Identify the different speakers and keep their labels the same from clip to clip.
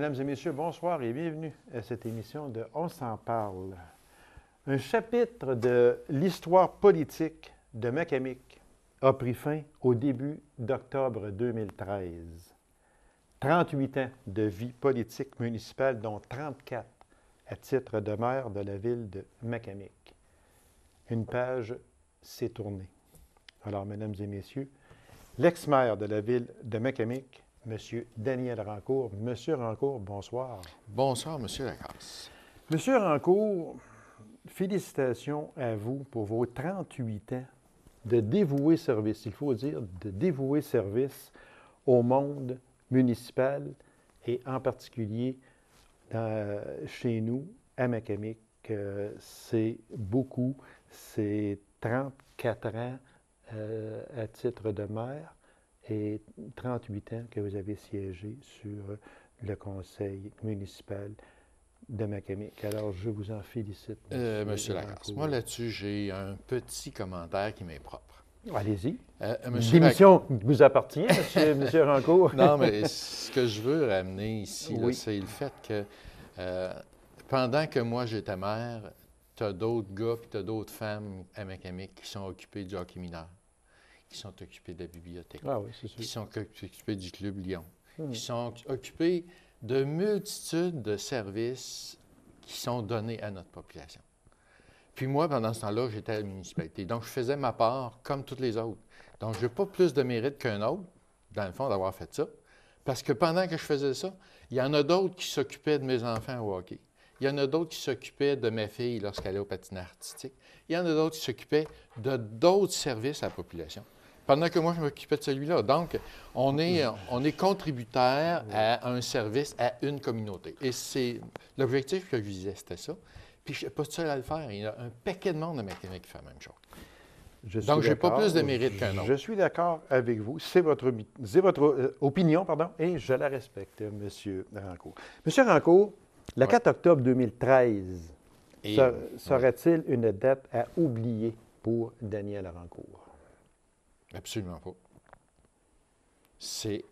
Speaker 1: Mesdames et messieurs, bonsoir et bienvenue à cette émission de On s'en parle. Un chapitre de l'histoire politique de Macamic a pris fin au début d'octobre 2013. 38 ans de vie politique municipale, dont 34 à titre de maire de la ville de Macamic. Une page s'est tournée. Alors, mesdames et messieurs, l'ex-maire de la ville de Macamic, M. Daniel Rancourt. Monsieur Rancourt, bonsoir. Bonsoir, Monsieur Lacasse. Monsieur Rancourt, félicitations à vous pour vos 38 ans de dévoué service, il faut dire de dévoué service au monde municipal et en particulier chez nous, à Macamic. Euh, c'est beaucoup, c'est 34 ans euh, à titre de maire. C'est 38 ans que vous avez siégé sur le conseil municipal de Macamic. Alors, je vous en
Speaker 2: félicite. Euh, monsieur Lacasse. moi là-dessus, j'ai un petit commentaire qui m'est propre. Allez-y. Euh, euh, L'émission vous appartient, monsieur, monsieur non, mais ce que je veux ramener ici, c'est le fait que pendant que moi j'étais maire, tu as d'autres gars et tu as d'autres femmes à Macamic qui sont occupés du hockey mineur qui sont occupés de la bibliothèque, ah qui sont occupés du Club Lyon, hmm. qui sont occupés de multitudes de services qui sont donnés à notre population. Puis moi, pendant ce temps-là, j'étais à la municipalité. Donc, je faisais ma part comme toutes les autres. Donc, je n'ai pas plus de mérite qu'un autre, dans le fond, d'avoir fait ça. Parce que pendant que je faisais ça, il y en a d'autres qui s'occupaient de mes enfants au hockey. Il y en a d'autres qui s'occupaient de mes filles lorsqu'elles allaient au patinage artistique. Il y en a d'autres qui s'occupaient de d'autres services à la population pendant que moi, je m'occupais de celui-là. Donc, on est, mm. on est contributaire à un service, à une communauté. Et c'est l'objectif que je visais, c'était ça. Puis je suis pas seul à le faire. Il y a un paquet de monde à qui fait la même chose. Donc, je n'ai pas plus de mérite qu'un autre. Je
Speaker 1: suis d'accord avec vous. C'est votre, euh, opinion, pardon, et je la respecte, M. Rancourt. M. Rancourt, le 4 octobre 2013, euh, serait-il une date à oublier pour Daniel Rancourt?
Speaker 2: Absolument pas. C'est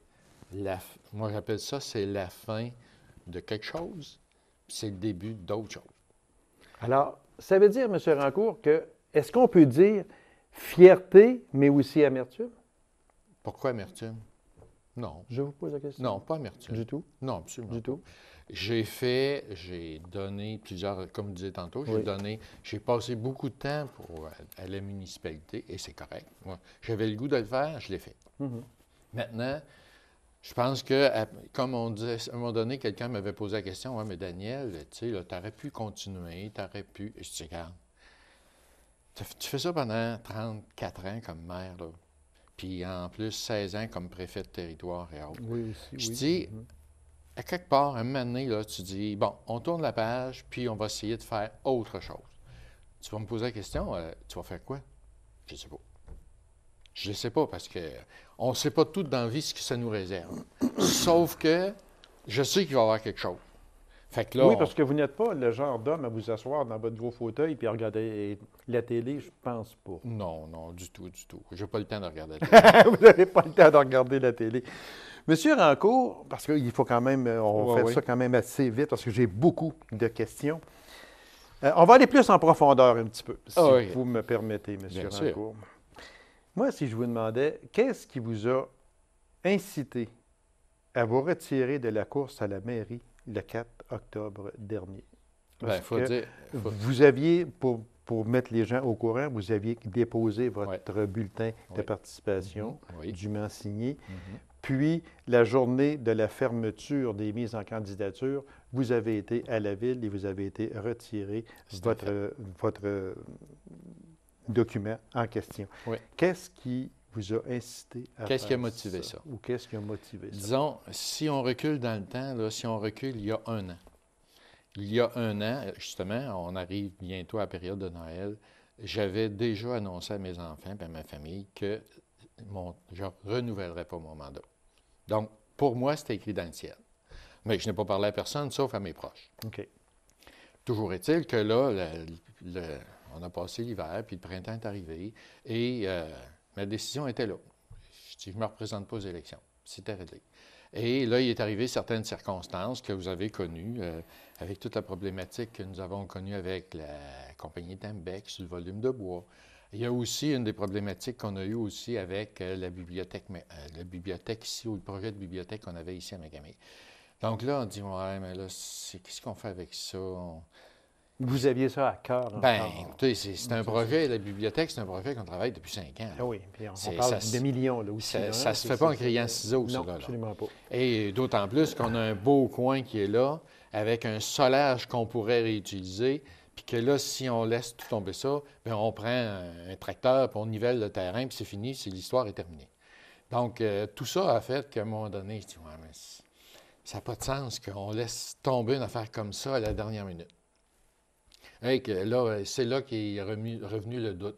Speaker 2: la. Moi, j'appelle ça, c'est la fin de quelque chose, c'est le début d'autre chose. Alors, ça veut dire, M. Rancourt, que est-ce qu'on peut dire fierté, mais aussi amertume? Pourquoi amertume? Non. Je vous pose la question. Non, pas amertume. Du tout? Non, absolument. Du tout. J'ai fait, j'ai donné plusieurs, comme vous disiez tantôt, j'ai donné, j'ai passé beaucoup de temps pour, euh, à la municipalité et c'est correct. Moi, j'avais le goût de le faire, je l'ai fait. Mm-hmm. Maintenant, je pense que, comme on disait, à un moment donné, quelqu'un m'avait posé la question Ouais, mais Daniel, tu sais, t'aurais pu continuer, tu aurais pu. je dis Regarde, tu fais ça pendant 34 ans comme maire, Puis en plus, 16 ans comme préfet de territoire et autres. Oui, Je dis, mm-hmm à quelque part, un moment donné, là, tu dis, bon, on tourne la page, puis on va essayer de faire autre chose. Tu vas me poser la question, euh, tu vas faire quoi? Je ne sais pas. Je ne sais pas parce que on ne sait pas tout dans la vie ce que ça nous réserve. Sauf que je sais qu'il va y avoir quelque chose oui, parce que vous n'êtes pas le genre d'homme à vous asseoir
Speaker 1: dans votre gros fauteuil puis regarder la télé, je pense pas. Non, non, du tout, du tout. Je
Speaker 2: n'ai pas le temps de regarder la
Speaker 1: télé. vous n'avez pas le temps de regarder la télé. Monsieur Rancourt, parce qu'il faut quand même, euh, on fait ça quand même assez vite parce que j'ai beaucoup de questions. Euh, on va aller plus en profondeur un petit peu, si ah vous me permettez, Monsieur Rancourt. Moi, si je vous demandais, qu'est-ce qui vous a incité à vous retirer de la course à la mairie le 4 octobre dernier. Bien, faut dire, Vous aviez, pour, pour, mettre les gens au courant, vous aviez déposé votre bulletin de participation du mhm. oui. dûment signé. Mhm. Puis, la journée de la fermeture des mises en candidature, vous avez été à la ville et vous avez été retiré votre, votre document en question. Qu'est-ce qui Qu'est-ce qui a motivé ça? Ou qu'est-ce qui a motivé ça? Disons,
Speaker 2: si on recule dans le temps, si on recule il y a un an, il y a un an, justement, on arrive bientôt à la période de Noël, j'avais déjà annoncé à mes enfants et à ma famille que mon, je ne renouvellerais pas mon mandat. Donc, pour moi, c'était écrit dans le ciel. Mais je n'ai pas parlé à personne, sauf à mes proches. OK. Toujours est-il que là, on a passé l'hiver, puis le printemps est arrivé, et euh, Ma décision était là. Je me représente pas aux élections. C'était réglé. Et là, il est arrivé certaines circonstances que vous avez connues, euh, avec toute la problématique que nous avons connue avec la compagnie Tembex, le volume de bois. Il y a aussi une des problématiques qu'on a eues aussi avec euh, la bibliothèque, euh, la bibliothèque ici, ou le projet de bibliothèque qu'on avait ici à Magamé. Donc là, on dit, ouais, mais là, qu'est-ce qu'on fait avec ça? Vous aviez ça à cœur. Hein, bien, écoutez, c'est un projet, la bibliothèque, c'est un projet qu'on travaille depuis cinq ans. Ah oui, puis on, parle de millions, là aussi. Ça, hein, se fait pas en criant ciseaux, non, là, absolument pas. Et d'autant plus qu'on a un beau coin qui est là, avec un solage qu'on pourrait réutiliser, puis que là, si on laisse tout tomber ça, bien, on prend un, tracteur, puis on nivelle le terrain, puis c'est fini, l'histoire est terminée. Donc, euh, tout ça a fait qu'à un moment donné, je ouais, mais ça n'a pas de sens qu'on laisse tomber une affaire comme ça à la dernière minute. Hey, là, euh, c'est là qu'est revenu le doute.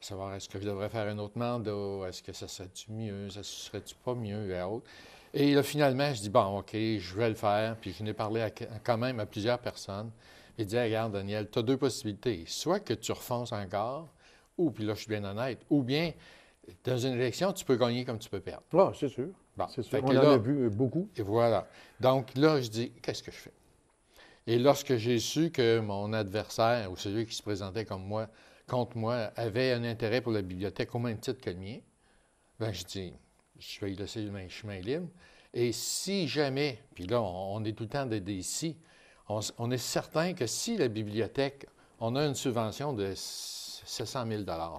Speaker 2: savoir, est-ce que je devrais faire un autre mandat? Est-ce que ça serait-tu mieux? Ça serait-tu pas mieux? Et autres. Et là, finalement, je dis, bon, OK, je vais le faire. Puis je n'ai parlé quand même à plusieurs personnes. Et dit, regarde, Daniel, tu as deux possibilités. Soit que tu refonces encore, ou, puis là, je suis bien honnête, ou bien, dans une élection, tu peux gagner comme tu peux perdre. Ah, c'est sûr. c'est On en a vu beaucoup. Et voilà. Donc là, je dis, qu'est-ce que je fais? Et lorsque j'ai su que mon adversaire, ou celui qui se présentait comme moi, contre moi, avait un intérêt pour la bibliothèque au même titre que le mien, ben je dis, je vais lui laisser le chemin libre. Et si jamais, puis là, on, est tout le temps d'aider ici, on, est certain que si la bibliothèque, on a une subvention de 700 000 là,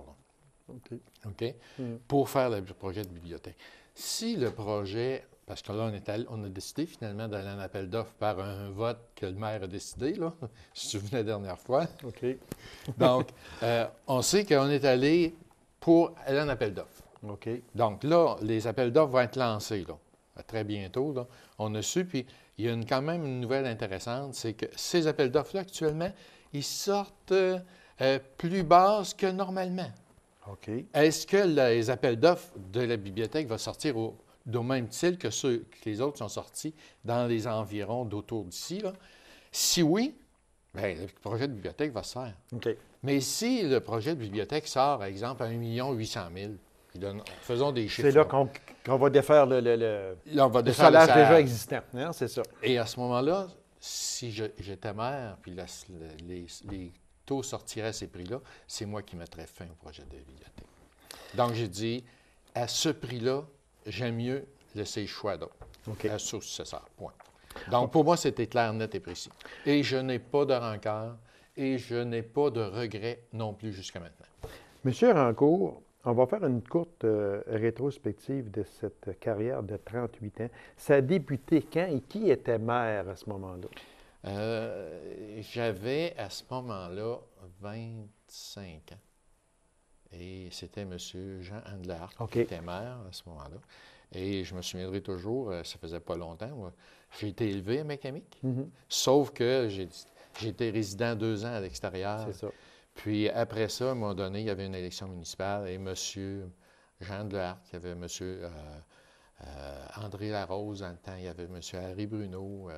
Speaker 2: OK. Hmm. Pour faire le projet de bibliothèque. Si le projet parce que là, on, est on a décidé finalement d'aller en appel d'offres par un vote que le maire a décidé, là, si tu venais la dernière fois. OK. Donc, euh, on sait qu'on est allé pour aller en appel d'offres. OK. Donc là, les appels d'offres vont être lancés, là, à très bientôt. On a su, puis il y a quand même une nouvelle intéressante, c'est que ces appels d'offres-là, actuellement, ils sortent euh, euh, plus bas que normalement. OK. Est-ce que les appels d'offres de la bibliothèque vont sortir au de même titre que ceux que les autres sont sortis dans les environs d'autour d'ici. Si oui, bien, le projet de bibliothèque va se faire. Mais si le projet de bibliothèque sort, par exemple, à 1 800 000, faisons des chiffres. C'est là qu'on va défaire le, salaire déjà existant. Hein, c'est ça. Et à ce moment-là, si j'étais maire, puis les, les, taux sortiraient à ces prix-là, c'est moi qui mettrais fin au projet de bibliothèque. Donc, j'ai dit, à ce prix-là, j'aime mieux laisser le choix d'autres. La source, c'est ça. Point. Donc, pour moi, c'était clair, net et précis. Et je n'ai pas de rancœur et je n'ai pas de regret non plus jusqu'à maintenant.
Speaker 1: Monsieur Rancourt, on va faire une courte euh, rétrospective de cette carrière de 38 ans. Ça a débuté quand
Speaker 2: et qui était maire à ce moment-là? Euh, j'avais à ce moment-là 25 ans. Et c'était M. Jean de okay. qui était maire à ce moment-là. Et je me souviendrai toujours, euh, ça faisait pas longtemps, j'ai été élevé à Mécanique. Mhm. Sauf que j'étais résident deux ans à l'extérieur. Puis après ça, à un moment donné, il y avait une élection municipale et M. Jean Hart, il y avait M. Euh, euh, André Larose en temps, il y avait M. Harry Bruno,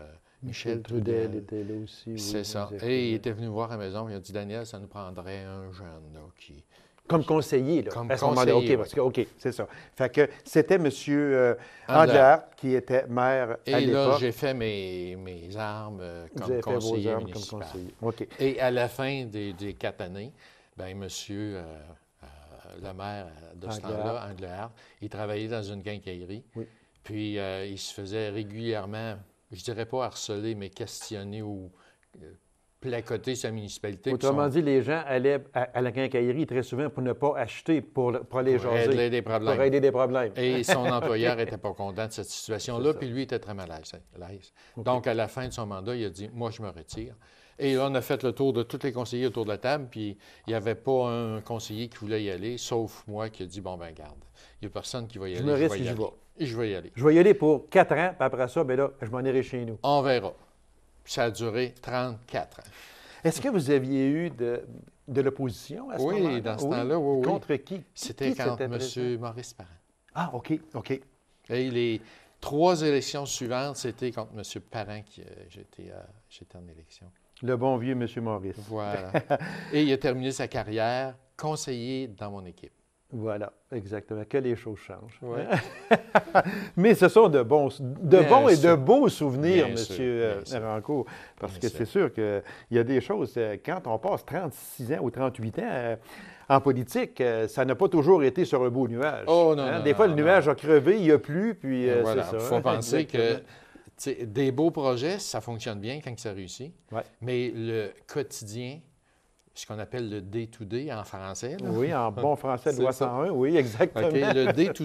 Speaker 2: Michel, Trudel, était là aussi. C'est ça. Et il était venu voir à la maison, il a dit Daniel, ça nous prendrait un jeune là, qui
Speaker 1: comme conseiller, là. Comme à ce OK, parce que, OK, c'est ça. Fait que c'était M. Euh, qui était maire et à l'époque. Et là, j'ai
Speaker 2: fait mes, mes armes euh, comme Vous conseiller fait vos armes Comme conseiller. OK. Et à la fin des, des quatre années, bien, M. Euh, euh, le maire de ce temps-là, il travaillait dans une quincaillerie. Puis, il se faisait régulièrement, je dirais pas harceler, mais questionner ou de sa municipalité. Autrement dit,
Speaker 1: les gens allaient à, la quincaillerie très souvent pour ne pas acheter, pour, pour aller pour Pour aider des problèmes. Et son employeur n'était
Speaker 2: pas content de cette situation-là, puis lui était très mal à l'aise. Donc, à la fin de son mandat, il a dit Moi, je me retire. Et là, on a fait le tour de tous les conseillers autour de la table, puis il n'y avait pas un conseiller qui voulait y aller, sauf moi qui a dit Bon, ben, garde, il n'y a personne qui va y aller. Je vais y aller.
Speaker 1: Je vais y aller pour quatre ans, puis
Speaker 2: après ça, ben là, je m'en irai chez nous. On verra ça a duré 34 ans.
Speaker 1: Est-ce que vous aviez
Speaker 2: eu de, l'opposition à ce moment-là? Oui, dans ce temps-là, Contre qui? C'était contre M. Maurice Parent. Ah, OK, OK. les trois élections suivantes, c'était contre M. Parent que euh, euh, j'étais en élection.
Speaker 1: Le bon vieux M. Maurice. Voilà.
Speaker 2: Et il a terminé sa carrière conseiller dans mon équipe. Voilà, exactement. Que les choses changent.
Speaker 1: Mais ce sont de bons, de bons et de beaux souvenirs, monsieur M. Euh, parce que c'est sûr qu'il y a des choses, euh, quand on passe 36 ans ou 38 ans euh, en politique, ça n'a pas toujours été sur un beau
Speaker 2: nuage. Oh, hein. des fois, le nuage
Speaker 1: a crevé, il n'y a plus, puis c'est ça. Il faut hein. penser
Speaker 2: que des beaux projets, ça fonctionne bien quand ça réussit. Mais le quotidien, ce qu'on appelle le day to en français. Oui, en bon français, loi 101, oui, exactement. le day to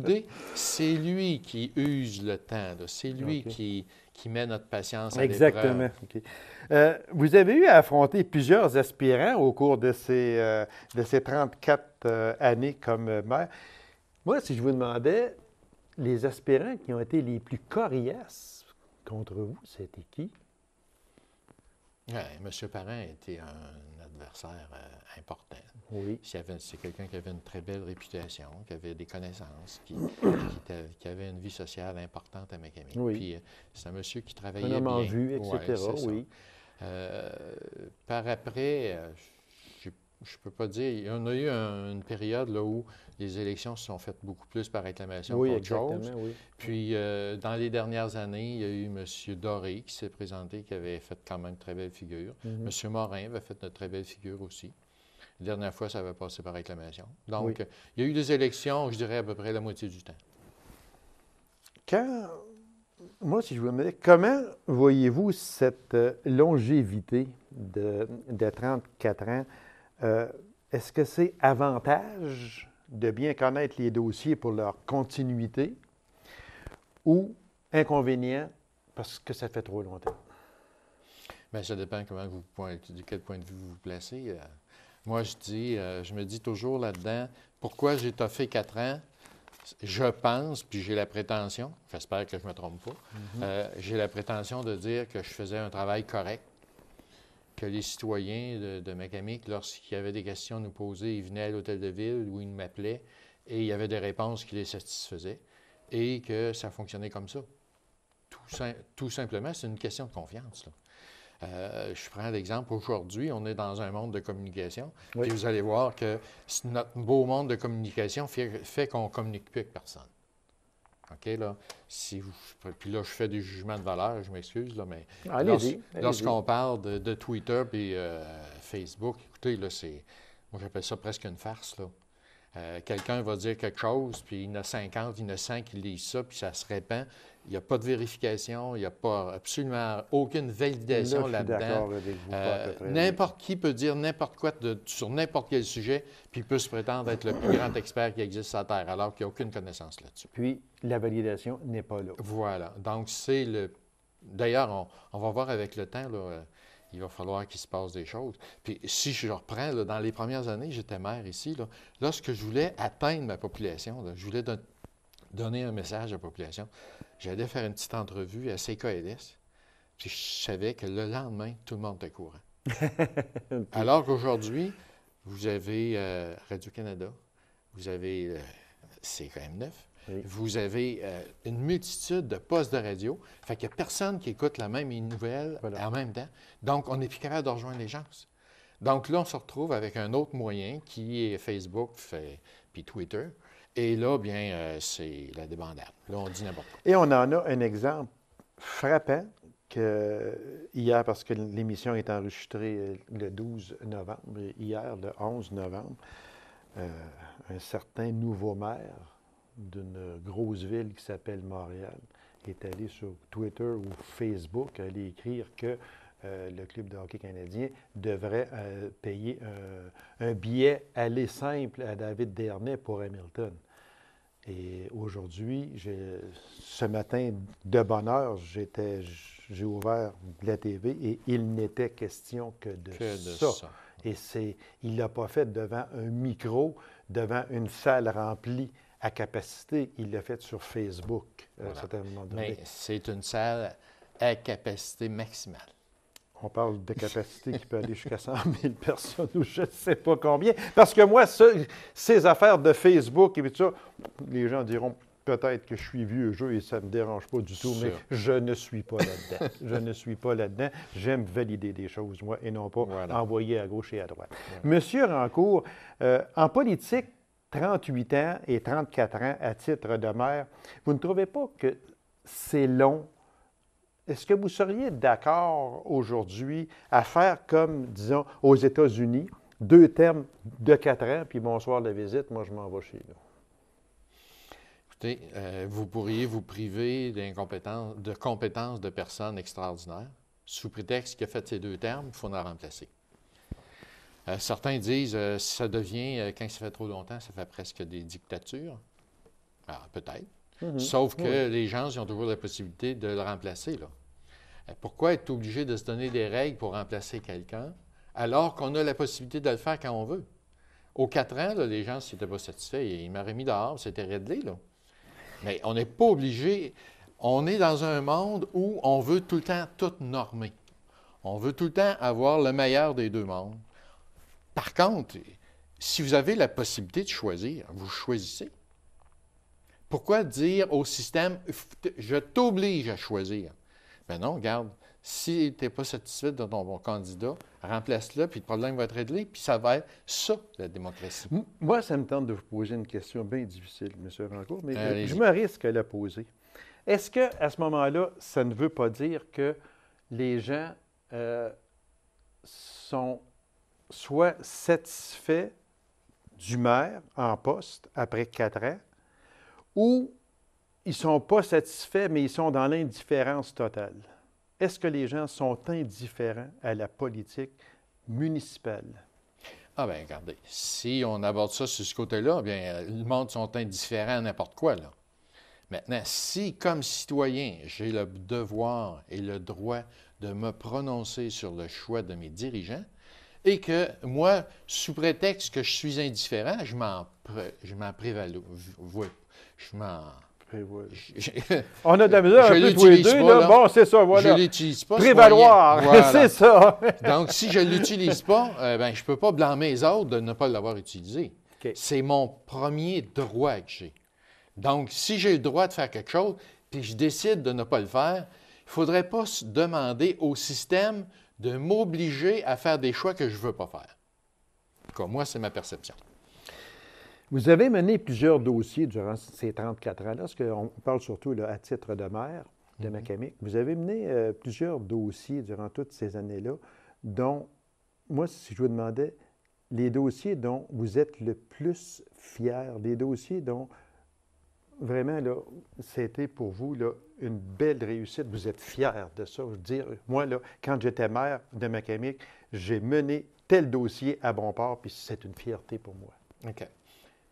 Speaker 2: c'est lui qui use le temps, c'est lui qui, qui met notre patience à Exactement.
Speaker 1: Euh, vous avez eu à affronter plusieurs aspirants au cours de ces, euh, de ces 34 euh, années comme maire. Moi, si je vous demandais, les aspirants qui ont été les plus coriaces
Speaker 2: contre vous, c'était qui? Monsieur M. Parent était un adversaire euh, important. Oui. C'est quelqu'un qui avait une très belle réputation, qui avait des connaissances, qui, avait une vie sociale importante à Mécanique. Puis euh, c'est un monsieur qui travaillait un homme bien. en vue, etc. oui. Euh, par après, je ne peux pas dire. On a eu une période là, où les élections se sont faites beaucoup plus par réclamation oui, qu'autre chose. Oui. Puis, euh, dans les dernières années, il y a eu M. Doré qui s'est présenté, qui avait fait quand même une très belle figure. Mhm. M. Morin avait fait une très belle figure aussi. La dernière fois, ça avait passé par réclamation. Donc, euh, il y a eu des élections, je dirais, à peu près la moitié du temps.
Speaker 1: Quand, moi, si je vous demandais, comment voyez-vous cette euh, longévité de, de 34 ans? Euh, est-ce que c'est avantage de bien connaître les dossiers pour leur continuité ou inconvénient parce
Speaker 2: que ça fait trop longtemps? Bien, ça dépend comment vous, de quel point de vue vous vous placez. Euh. moi, je dis, euh, je me dis toujours là-dedans, pourquoi j'ai toffé quatre ans? Je pense, puis j'ai la prétention, j'espère que je ne me trompe pas, mm-hmm. j'ai la prétention de dire que je faisais un travail correct que les citoyens de, de Macamic, lorsqu'ils avaient des questions à nous poser, ils venaient à l'hôtel de ville où ils m'appelaient et il y avait des réponses qui les satisfaisaient et que ça fonctionnait comme ça. Tout, simplement, c'est une question de confiance. Euh, je prends l'exemple, aujourd'hui, on est dans un monde de communication. Et vous allez voir que notre beau monde de communication fait, fait qu'on communique plus avec personne. OK, là, si vous, puis là, je fais des jugements de valeur, je m'excuse, là, mais lorsqu'on parle de, Twitter et euh, Facebook, écoutez, là, c'est, moi, j'appelle ça presque une farce, là. Euh, quelqu'un va dire quelque chose, puis il y en a 50, il y a 100 qui lisent ça, puis ça se répand. Il n'y a pas de vérification, il n'y a pas absolument aucune validation là-dedans. Euh, n'importe qui peut dire n'importe quoi sur n'importe quel sujet, puis peut se prétendre être le plus grand expert qui existe sur la Terre, alors qu'il n'y a aucune connaissance là-dessus. Puis la validation n'est pas là. Voilà. Donc c'est le. D'ailleurs, on, on, va voir avec le temps. Là, euh, il va falloir qu'il se passe des choses. Puis si je reprends, dans les premières années, j'étais maire ici, lorsque je voulais atteindre ma population, je voulais donner un message à la population, j'allais faire une petite entrevue à CKLS, puis je savais que le lendemain, tout le monde était courant. Alors qu'aujourd'hui, vous avez euh, Radio-Canada, vous avez euh, CKM9, vous avez euh, une multitude de postes de radio. Fait qu'il n'y a personne qui écoute la même nouvelle en même temps. Donc, on n'est plus capable de rejoindre les gens. Donc là, on se retrouve avec un autre moyen qui est Facebook fait, puis Twitter. Et là, bien, euh, c'est la débandade. Là, on dit n'importe
Speaker 1: quoi. Et on en a un exemple frappant que hier, parce que l'émission est enregistrée euh, le 12 novembre, hier, le 11 novembre, un certain nouveau maire d'une grosse ville qui s'appelle Montréal est allé sur Twitter ou Facebook aller écrire que euh, le club de hockey canadien devrait euh, payer un billet aller simple à David Dernay pour Hamilton. Et aujourd'hui, ce matin, de bonne heure, j'ai ouvert la TV et il n'était question que de, ça. Et il ne l'a pas fait devant un micro, devant une salle remplie à capacité, il l'a fait sur Facebook, à un certain moment Mais c'est une salle à capacité maximale. On parle de capacité qui peut aller jusqu'à 100 000 personnes ou je ne sais pas combien. Parce que moi, ces affaires de Facebook et tout ça, les gens diront peut-être que je suis vieux jeu et ça ne me dérange pas du tout, mais je ne suis pas là-dedans. je ne suis pas là-dedans. J'aime valider des choses, moi, et non pas envoyer à gauche et à droite. Monsieur Rancourt, euh, en politique, 38 ans et 34 ans à titre de maire, vous ne trouvez pas que c'est long? Est-ce que vous seriez d'accord aujourd'hui à faire comme, disons, aux États-Unis, deux termes de
Speaker 2: quatre ans, puis bonsoir la visite, moi je m'en vais chez nous? Écoutez, euh, vous pourriez vous priver de compétences de personnes extraordinaires sous prétexte que a fait ces deux termes, il faut en remplacer. Euh, certains disent que euh, ça devient, euh, quand ça fait trop longtemps, ça fait presque des dictatures. Ah, peut-être. Mhm. Sauf que les gens, ils ont toujours la possibilité de le remplacer. Là. pourquoi être obligé de se donner des règles pour remplacer quelqu'un alors qu'on a la possibilité de le faire quand on veut? Aux quatre ans, les gens, s'étaient n'étaient pas satisfaits, ils m'auraient mis dehors, c'était réglé. Là. Mais on n'est pas obligé. On est dans un monde où on veut tout le temps tout normer. On veut tout le temps avoir le meilleur des deux mondes. Par contre, si vous avez la possibilité de choisir, vous choisissez. Pourquoi dire au système, je t'oblige à choisir? Ben non, regarde, si tu n'es pas satisfait de ton bon candidat, remplace-le, puis le problème va être réglé, puis ça va être ça, la démocratie. Moi, ça me tente de vous poser une question bien
Speaker 1: difficile, M. Rancourt, mais je me risque à la poser. Est-ce que, à ce moment-là, ça ne veut pas dire que les gens euh, sont soit satisfaits du maire en poste après quatre ans, ou ils ne sont pas satisfaits, mais ils sont dans l'indifférence totale.
Speaker 2: Est-ce que les gens sont indifférents à la politique municipale? Ah bien, regardez, si on aborde ça sur ce côté-là, eh bien, euh, le monde sont indifférents à n'importe quoi, là. Maintenant, si, comme citoyen, j'ai le devoir et le droit de me prononcer sur le choix de mes dirigeants, et que moi, sous prétexte que je suis indifférent, je m'en, je m'en je, m'en... On a de la mesure un peu tous les deux. là. Bon, c'est ça, voilà. Je l'utilise pas. Prévaloir, c'est ça. Donc, si je ne l'utilise pas, euh, ben, je ne peux pas blâmer les autres de ne pas l'avoir utilisé. C'est mon premier droit que j'ai. Donc, si j'ai le droit de faire quelque chose, puis je décide de ne pas le faire, il ne faudrait pas se demander au système de m'obliger à faire des choix que je ne veux pas faire. Comme moi, c'est ma perception.
Speaker 1: Vous avez mené plusieurs dossiers durant ces 34 ans-là, parce qu'on parle surtout là, à titre de maire de mm Vous avez mené euh, plusieurs dossiers durant toutes ces années-là, dont, moi, si je vous demandais, les dossiers dont vous êtes le plus fier, les dossiers dont vraiment, là, c'était pour vous là, une belle réussite. Vous êtes fier de ça. Je veux dire, moi, là, quand j'étais maire de Macamic, j'ai mené tel dossier à bon port, puis c'est une fierté pour moi.
Speaker 2: OK.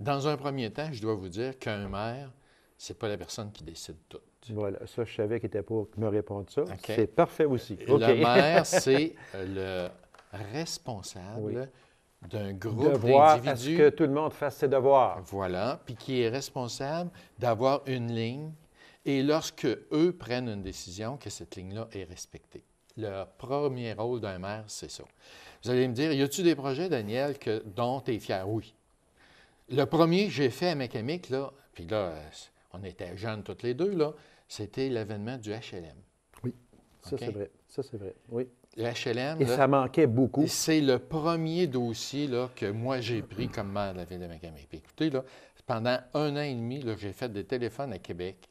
Speaker 2: Dans un premier temps, je dois vous dire qu'un maire, c'est pas la personne qui décide tout. Voilà, ça, je savais qu'il était pour me répondre ça.
Speaker 1: C'est parfait aussi. Euh, OK. Le maire, c'est
Speaker 2: euh, le responsable d'un groupe d'individus. De voir que tout le monde fasse ses devoirs. Voilà, puis qui est responsable d'avoir une ligne et lorsque eux prennent une décision, que cette ligne-là est respectée. Le premier rôle d'un maire, c'est ça. Vous allez me dire, y a tu des projets, Daniel, que, dont tu es fier? Oui. Le premier que j'ai fait à Mécanique, là, puis là, euh, on était jeunes toutes les deux, là, c'était l'avènement du HLM. Oui, ça c'est vrai. Ça c'est vrai, oui. Le HLM. Et ça manquait beaucoup. C'est le premier dossier là, que moi j'ai pris comme maire de la ville de écoutez, là, pendant un an et demi, j'ai fait des téléphones à Québec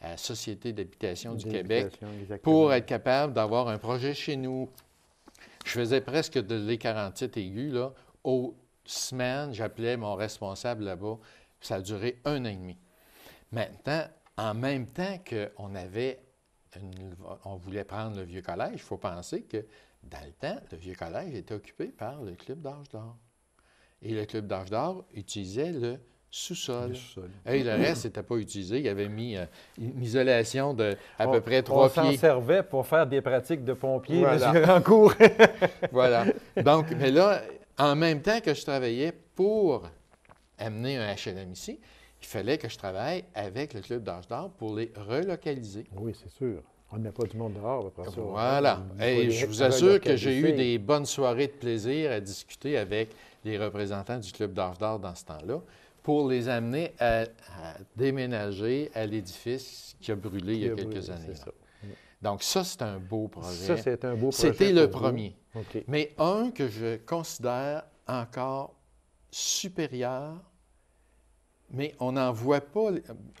Speaker 2: à la Société d'habitation du Québec pour être capable d'avoir un projet chez nous. Je faisais presque de l'écarantite aiguë, là. Aux semaines, j'appelais mon responsable là-bas. Ça a duré un an et demi. Maintenant, en même temps qu'on avait on voulait prendre le vieux collège, il faut penser que dans le temps, le vieux collège était occupé par le club d'âge d'or. Et le club d'âge d'or utilisait le sous-sol. Et le reste n'était pas utilisé. Il y avait mis euh, une isolation de à peu près trois pieds. On s'en servait pour faire des pratiques de pompiers, en cours. voilà. Donc, mais là, en même temps que je travaillais pour amener un HLM ici, il fallait que je travaille avec le club d'âge d'or pour les relocaliser. Oui, c'est sûr. On n'a pas du monde dehors après ça. Voilà. Et je vous assure que j'ai eu des bonnes soirées de plaisir à discuter avec les représentants du club d'âge d'or dans ce temps-là pour les amener à, déménager à l'édifice qui a brûlé il y a, quelques années. Donc ça, c'est un beau projet. Ça, c'est un beau projet. C'était le premier. Mais un que je considère encore supérieur, mais on n'en voit pas,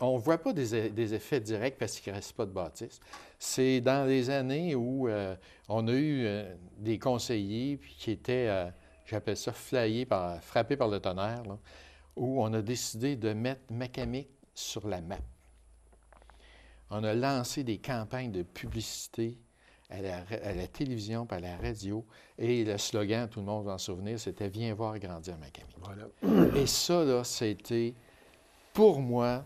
Speaker 2: on voit pas des, effets directs parce qu'il ne reste pas de bâtisse. C'est dans les années où euh, on a eu euh, des conseillers qui étaient, euh, j'appelle ça, flyés, par, frappés par le tonnerre où on a décidé de mettre Macamic sur la map. On a lancé des campagnes de publicité à la, télévision, par la radio, et le slogan, tout le monde va en souvenir, c'était Viens voir grandir Macamic. Et ça, là, c'était pour moi,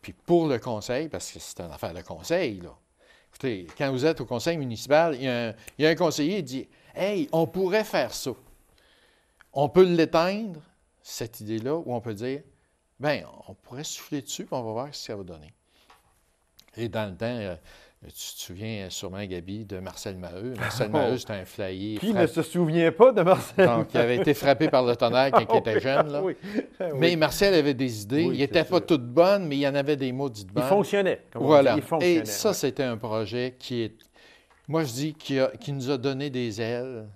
Speaker 2: puis pour le conseil, parce que c'est une affaire de conseil, là. Écoutez, quand vous êtes au conseil municipal, il y a un, il y a un conseiller qui dit Hey, on pourrait faire ça. On peut l'éteindre, cette idée-là où on peut dire, bien, on pourrait souffler dessus, on va voir ce que ça va donner. Et dans le temps, euh, tu te souviens sûrement, Gabi, de Marcel Maheu. Marcel Maheu, oh. c'était un flyer. Puis ne se
Speaker 1: souvient pas de Marcel Donc, il avait été frappé par le tonnerre quand il était jeune. Ah mais
Speaker 2: Marcel avait des idées. il n'était pas toutes bonnes, mais il y en avait des maudites bonnes. Il fonctionnait. voilà. Et ça, c'était un projet qui est. Moi, je dis qui, qui nous a donné des ailes.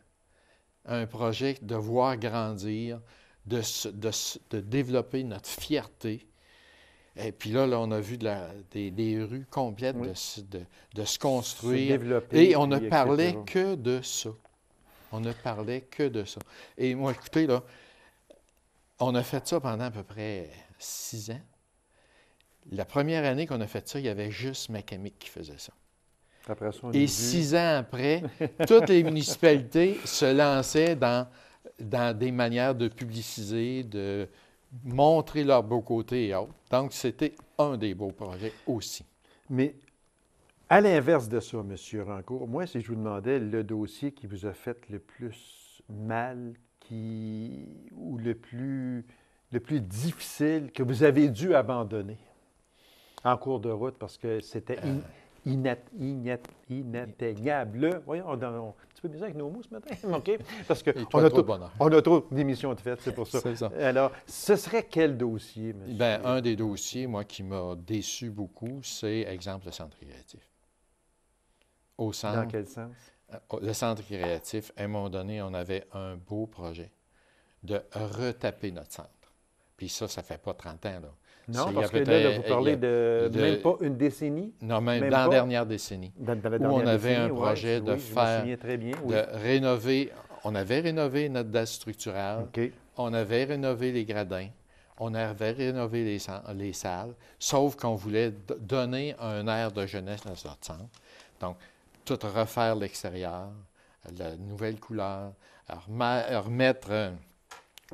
Speaker 2: Un projet de voir grandir de, de, de développer notre fierté. Et puis là, là on a vu de la, des, des, rues complètes de, se construire. et on ne parlait que de ça. On ne parlait que de ça. Et moi, écoutez, là, on a fait ça pendant à peu près six ans. La première année qu'on a fait ça, il y avait juste Macamic qui faisait ça. Et six ans après, toutes les municipalités se lançaient dans dans des manières de publiciser, de montrer leur beau côté et autres. Donc, c'était un des beaux projets aussi. Mais à l'inverse de ça, M.
Speaker 1: Rancourt, moi, si je vous demandais le dossier qui vous a fait le plus mal qui, ou le plus, le plus difficile que vous avez dû abandonner en cours de route parce que c'était euh, inatteignable. Voyons, on, on, un petit peu avec nos mots ce matin, OK? Parce on a, on a trop d'émissions de fête, c'est pour ça. ça.
Speaker 2: Alors, ce serait quel dossier, monsieur? Bien, un des dossiers, moi, qui m'a déçu beaucoup, c'est, exemple, le centre créatif. Au centre. Dans quel sens? Euh, le centre créatif, à un moment donné, on avait un beau projet de retaper notre centre. Puis ça, ça fait pas 30 ans, là. Non, parce que là, vous parlez de, même
Speaker 1: pas une décennie. Non, même, dans, la dernière décennie. on avait un projet de faire, très bien,
Speaker 2: rénover. On avait rénové notre dalle structurelle, On avait rénové les gradins. On avait rénové les, les salles, sauf qu'on voulait donner un air de jeunesse à notre centre. Donc, tout refaire l'extérieur, la nouvelle couleur, remettre euh,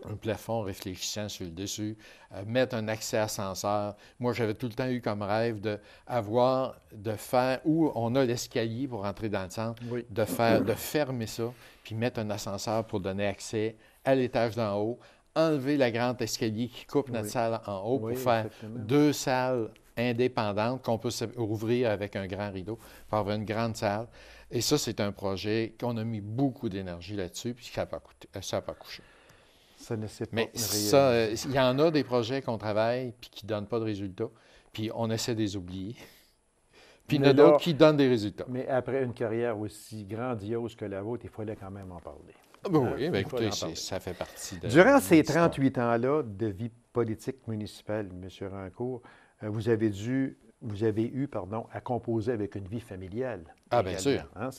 Speaker 2: un plafond réfléchissant sur le dessus, euh, mettre un accès ascenseur. Moi, j'avais tout le temps eu comme rêve de avoir, de faire, où on a l'escalier pour entrer dans le centre, de faire, de fermer ça, puis mettre un ascenseur pour donner accès à l'étage d'en haut, enlever la grande escalier qui coupe notre salle en haut pour faire deux salles indépendantes qu'on peut ouvrir avec un grand rideau, pour avoir une grande salle. Et ça, c'est un projet qu'on a mis beaucoup d'énergie là-dessus, puis ça n'a pas, ça pas couché. Ça ne s'est pas Mais ça, euh, il y en a des projets qu'on travaille puis qui ne donnent pas de résultats, puis on essaie de les oublier. Puis il y en a d'autres qui donnent des résultats. Mais après une
Speaker 1: carrière aussi grandiose que la vôtre, il fallait quand même en parler.
Speaker 2: Ah ben euh, oui, ben écoutez, ça fait partie de. Durant ces 38
Speaker 1: ans-là de vie politique municipale, M. Rancourt, euh, vous avez dû. Vous avez eu, pardon, à composer avec une vie familiale. Ah, bien sûr. Hein,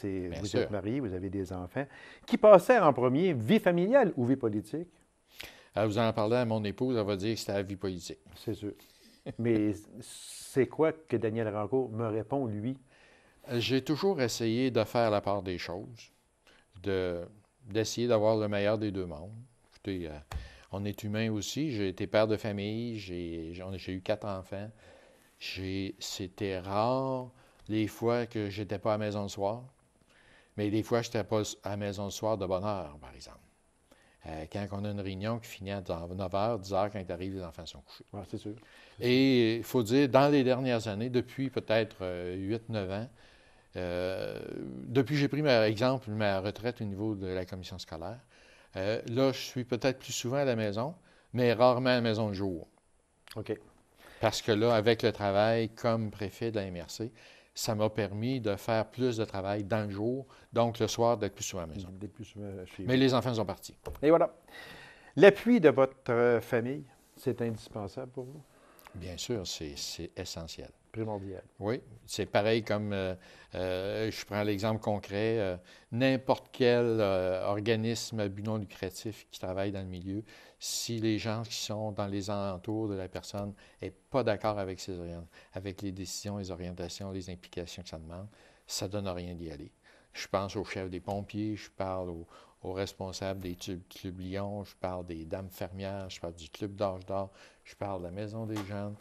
Speaker 1: vous êtes marié, vous avez des enfants. Qui passait en premier, vie familiale ou vie politique?
Speaker 2: Elle ah, vous en parler à mon épouse, elle va dire que c'était la vie politique. C'est sûr. Mais c'est quoi que Daniel Rancourt me répond, lui? J'ai toujours essayé de faire la part des choses, d'essayer d'avoir le meilleur des deux mondes. Écoutez, euh, on est humain aussi. J'ai été père de famille, j'ai eu quatre enfants. C'était rare les fois que j'étais pas à la maison le soir, mais des fois, je n'étais pas à la maison le soir de bonne heure, par exemple. Euh, quand on a une réunion qui finit à 9h, 10h, quand ils arrivent, les enfants sont couchés. c'est sûr. Et il faut dire, dans les dernières années, depuis peut-être 8-9 euh, ans, euh, depuis que j'ai pris, par exemple, ma retraite au niveau de la commission scolaire, là, je suis peut-être plus souvent à la maison, mais rarement à la maison de jour. OK. Parce que là, avec le travail comme préfet de la MRC, ça m'a permis de faire plus de travail dans le jour, donc le soir d'être plus souvent à la maison. Euh, Mais les enfants sont partis. Et voilà.
Speaker 1: L'appui de votre euh, famille, c'est indispensable pour vous?
Speaker 2: Bien sûr, c'est essentiel. Oui, c'est pareil comme, euh, euh, je prends l'exemple concret, euh, n'importe quel organisme à but non lucratif qui travaille dans le milieu, si les gens qui sont dans les alentours de la personne n'est pas d'accord avec, ses avec les décisions, les orientations, les implications que ça demande, ça ne donne rien d'y aller. Je pense au chef des pompiers, je parle aux, responsables des clubs, Lyon, je parle des dames fermières, je parle du club d'âge d'or, je parle de la maison des jeunes.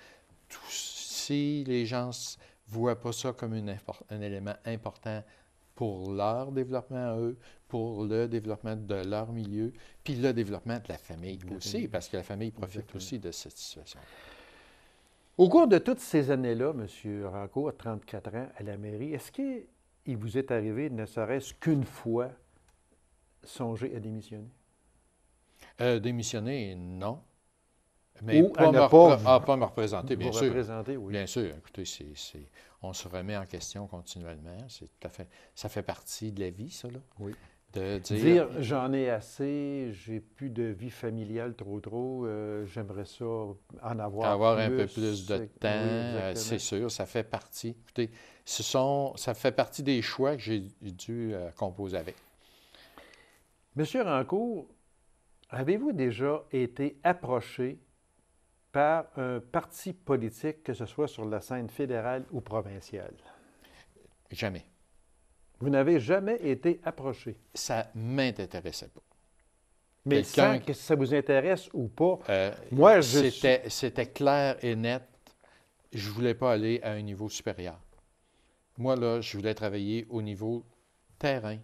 Speaker 2: Tous les gens ne voient pas ça comme un élément important pour leur développement à eux, pour le développement de leur milieu, puis le développement de la famille aussi, parce que la famille profite aussi de cette situation.
Speaker 1: Au cours de toutes ces années-là, M. Rancourt, à 34 ans à la mairie, est-ce qu'il vous est arrivé, ne serait-ce qu'une fois, songer à démissionner?
Speaker 2: Euh, démissionner, non. Mais ou à ne pas, ah, pas me représenter, bien sûr. Représenter, oui. Bien sûr. Écoutez, on se remet en question continuellement. C'est tout à fait, ça fait partie de la vie, ça, là. Oui. De dire,
Speaker 1: j'en ai assez, j'ai plus de vie familiale trop trop, euh, j'aimerais ça en avoir, avoir un peu plus de temps, euh, c'est
Speaker 2: sûr, ça fait partie. Écoutez, ce sont, ça fait partie des choix que j'ai dû euh, composer avec. Monsieur Rancourt,
Speaker 1: avez-vous déjà été approché par un parti politique, que ce soit sur la scène fédérale ou provinciale? Jamais. Vous
Speaker 2: n'avez jamais été approché? Ça ne m'intéressait pas. Mais sans que ça vous intéresse ou pas, euh, moi, C'était, c'était clair et net. Je ne voulais pas aller à un niveau supérieur. Moi, là, je voulais travailler au niveau terrain,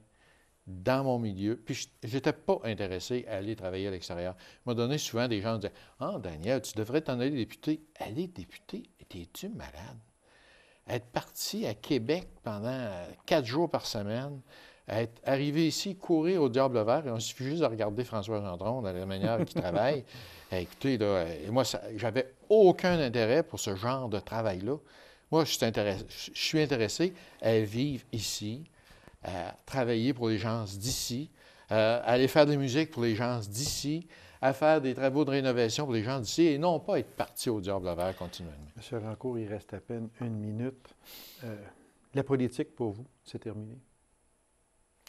Speaker 2: dans mon milieu, puis je n'étais pas intéressé à aller travailler à l'extérieur. À donné, souvent, des gens qui disaient Ah, Daniel, tu devrais t'en aller député. Aller député T'es-tu malade Être parti à Québec pendant quatre jours par semaine, être arrivé ici, courir au diable vert, et on suffit juste de regarder François Gendron de la manière qu'il travaille. Eh, écoutez, moi, j'avais aucun intérêt pour ce genre de travail-là. Moi, je suis, je suis intéressé à vivre ici, à travailler pour les gens d'ici, à aller faire de la musique pour les gens d'ici, à faire des travaux de rénovation pour les gens d'ici et non pas être parti au diable vert continuellement. Monsieur Rancourt, il reste à peine une minute. Euh, la politique, pour vous, c'est terminé?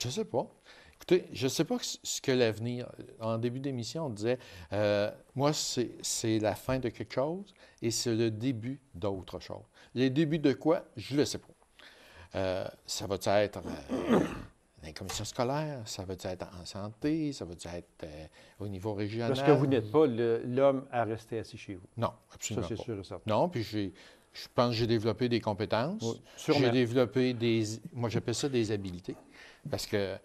Speaker 2: Je ne sais pas. Écoutez, je ne sais pas ce que l'avenir. En début d'émission, on disait euh, moi, c'est la fin de quelque chose et c'est le début d'autre chose. Le début de quoi Je ne le sais pas. Euh, ça va être dans euh, les commissions scolaires, ça va être en santé, ça va être euh, au niveau régional. Parce que vous n'êtes pas l'homme à rester assis chez vous. Non, absolument ça, c'est sûr et certain. Non, puis j'ai, je pense que j'ai développé des compétences. Oui, j'ai développé des, moi j'appelle ça des habiletés, parce que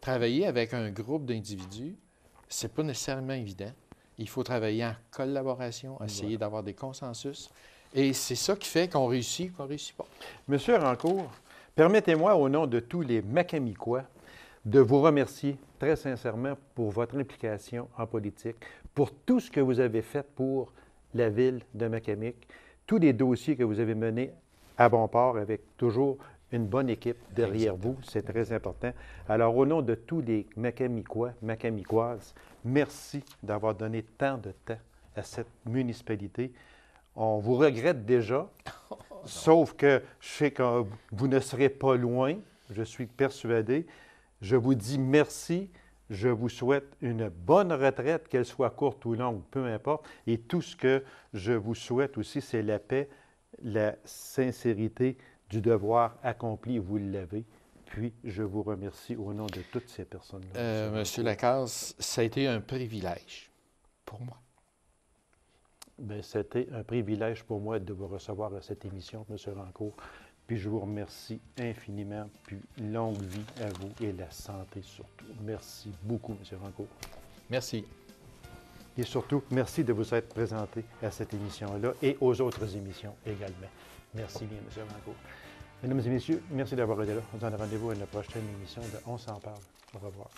Speaker 2: travailler avec un groupe d'individus, c'est pas nécessairement évident. Il faut travailler en collaboration, essayer d'avoir des consensus. Et c'est ça qui fait qu'on réussit qu'on ne réussit pas. Monsieur Rancourt, permettez-moi, au nom de
Speaker 1: tous les Macamicois, de vous remercier très sincèrement pour votre implication en politique, pour tout ce que vous avez fait pour la ville de Macamic, tous les dossiers que vous avez menés à bon port avec toujours une bonne équipe derrière vous. C'est très important. Alors, au nom de tous les Macamicois, Macamicoises, merci d'avoir donné tant de temps à cette municipalité. On vous regrette déjà, sauf que je sais que vous ne serez pas loin, je suis persuadé. Je vous dis merci. Je vous souhaite une bonne retraite, qu'elle soit courte ou longue, peu importe. Et tout ce que je vous souhaite aussi, c'est la paix, la sincérité du devoir accompli. Vous l'avez. Puis, je vous remercie au nom de toutes ces personnes-là.
Speaker 2: Euh, Monsieur Lacasse, ça a été un
Speaker 1: privilège pour moi. Ben, c'était un privilège pour moi de vous recevoir à cette émission, M. Rancourt. Puis je vous remercie infiniment. Puis longue vie à vous et la santé surtout. Merci beaucoup, M. Rancourt. Merci. Et surtout, merci de vous être présenté à cette émission-là et aux autres émissions également. Merci bien, M. Rancourt. Mesdames et messieurs, merci d'avoir été là. On se donne rendez-vous à la prochaine émission de On s'en parle. Au revoir.